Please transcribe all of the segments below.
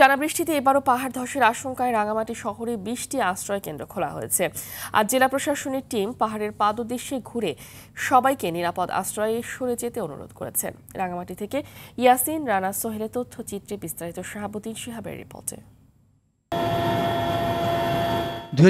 টানা বৃষ্টিতে এবারও পাহাড় ধসের আশঙ্কায় রাঙামাটি শহরে বিশটি আশ্রয় কেন্দ্র খোলা হয়েছে আর জেলা প্রশাসনের টিম পাহাড়ের পাদদেশে ঘুরে সবাইকে নিরাপদ আশ্রয়ে সরে যেতে অনুরোধ করেছেন রাঙামাটি থেকে ইয়াসিন রানা সোহেলের তথ্যচিত্রে বিস্তারিত শাহাবুদ্দিন সিহাবের রিপোর্টে দু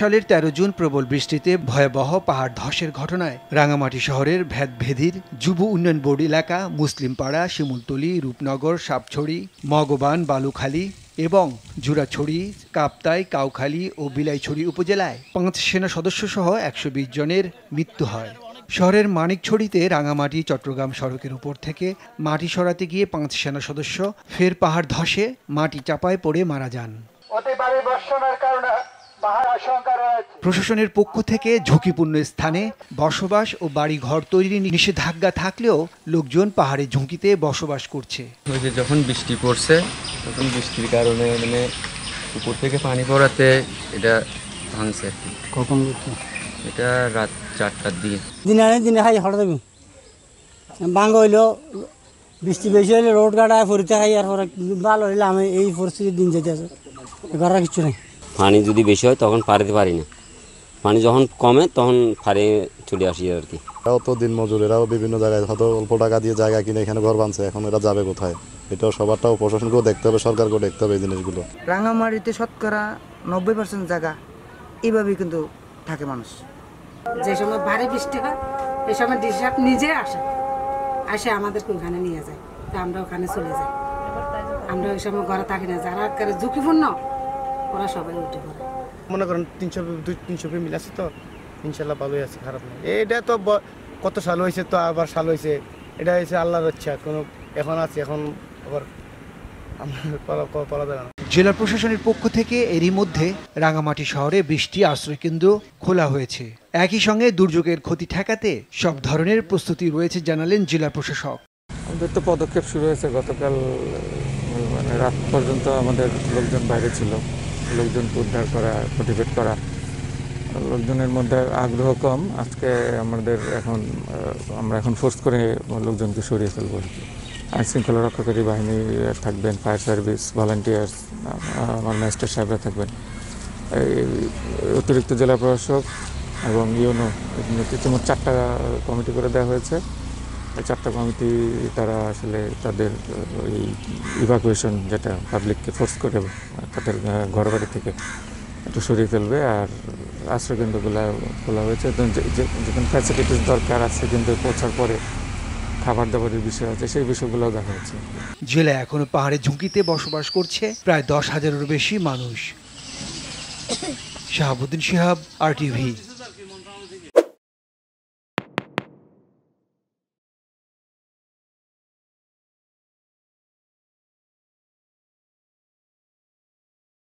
সালের ১৩ জুন প্রবল বৃষ্টিতে ভয়াবহ পাহাড় ধসের ঘটনায় রাঙামাটি শহরের ভেদভেদির যুব উন্নয়ন বোর্ড এলাকা মুসলিমপাড়া শিমুলতলি রূপনগর সাপছড়ি মগবান বালুখালী এবং জুরাছড়ি কাপ্তাই কাউখালী ও বিলাইছড়ি উপজেলায় পাঁচ সেনা সদস্য সহ একশো জনের মৃত্যু হয় শহরের মানিকছড়িতে রাঙামাটি চট্টগ্রাম সড়কের উপর থেকে মাটি সরাতে গিয়ে পাঁচ সেনা সদস্য ফের পাহাড় ধসে মাটি চাপায় পড়ে মারা যান হতে পারে কারণে প্রশাসনের পক্ষ থেকে ঝুঁকিপূর্ণ স্থানে বসবাস ও বাড়ি ঘর তৈরি নিষেধাজ্ঞা থাকলেও লোকজন পাহাড়ে ঝুঁকিতে বসবাস করছে ওই যে যখন বৃষ্টি পড়ছে তখন বৃষ্টির কারণে মানে উপর থেকে পানি পড়াতে এটা ভাঙছে কখন এটা রাত চারটার দিকে দিনে আনে দিনে খাই হঠাৎ আমি ভাঙা হইলো বৃষ্টি বেশি হইলে রোড গাড়ায় ফরিতে খাই আর ভালো হইলে আমি এই পরিস্থিতি দিন যেতে আছে ঘর কিছু নাই পানি যদি বেশি হয় তখন পাড়িতে পারি না পানি যখন কমে তখন ফাড়ে চলে আসি আর কি এরাও তো দিন মজুর এরাও বিভিন্ন জায়গায় হয়তো অল্প টাকা দিয়ে জায়গা কিনে এখানে ঘর বানছে এখন এরা যাবে কোথায় এটাও সবারটাও প্রশাসনকেও দেখতে হবে সরকারকেও দেখতে হবে এই জিনিসগুলো রাঙামাটিতে শতকরা নব্বই পার্সেন্ট জায়গা এইভাবেই কিন্তু থাকে মানুষ যে সময় ভারী বৃষ্টি হয় এই সময় ডিস্টার্ব নিজে আসে আসে আমাদেরকে ওখানে নিয়ে যায় তা আমরা ওখানে চলে যাই আমরা ওই সময় ঘরে থাকি না যারা ঝুঁকিপূর্ণ ওরা সবাই উঠে পড়ে মনে করেন তিনশো দুই তিনশো ফি মিল আছে তো ইনশাল্লাহ ভালোই আছে খারাপ না এটা তো কত সাল হয়েছে তো আবার সাল হয়েছে এটা হয়েছে আল্লাহর ইচ্ছা কোনো এখন আছে এখন আবার জেলা প্রশাসনের পক্ষ থেকে এরই মধ্যে রাঙামাটি শহরে বৃষ্টি আশ্রয়কেন্দ্র খোলা হয়েছে একই সঙ্গে দুর্যোগের ক্ষতি ঠেকাতে সব ধরনের প্রস্তুতি রয়েছে জানালেন জেলা প্রশাসক আমাদের তো পদক্ষেপ শুরু হয়েছে গতকাল মানে রাত পর্যন্ত আমাদের লোকজন বাইরে ছিল লোকজনকে উদ্ধার করা মোটিভেট করা লোকজনের মধ্যে আগ্রহ কম আজকে আমাদের এখন আমরা এখন ফোর্স করে লোকজনকে সরিয়ে ফেলবো আইনশৃঙ্খলা আইন শৃঙ্খলা রক্ষাকারী বাহিনী থাকবেন ফায়ার সার্ভিস ভলান্টিয়ার্স আমার ম্যাজিস্ট্রেট সাহেবরা থাকবেন অতিরিক্ত জেলা প্রশাসক এবং ইউনো ইতিমধ্যে চারটা কমিটি করে দেওয়া হয়েছে চারটা কমিটি তারা আসলে তাদের ওই ইভাকুয়েশন যেটা পাবলিককে ফোর্স করে তাদের ঘর বাড়ি থেকে একটু সরিয়ে ফেলবে আর আশ্রয়কেন্দ্রগুলো খোলা হয়েছে এবং যেখানে ফ্যাসিলিটিস দরকার আশ্রয়কেন্দ্রে পৌঁছার পরে খাবার দাবারের বিষয় আছে সেই বিষয়গুলো দেখা হচ্ছে জেলা এখনো পাহাড়ে ঝুঁকিতে বসবাস করছে প্রায় দশ হাজারেরও বেশি মানুষ শাহাবুদ্দিন শিহাব আর টিভি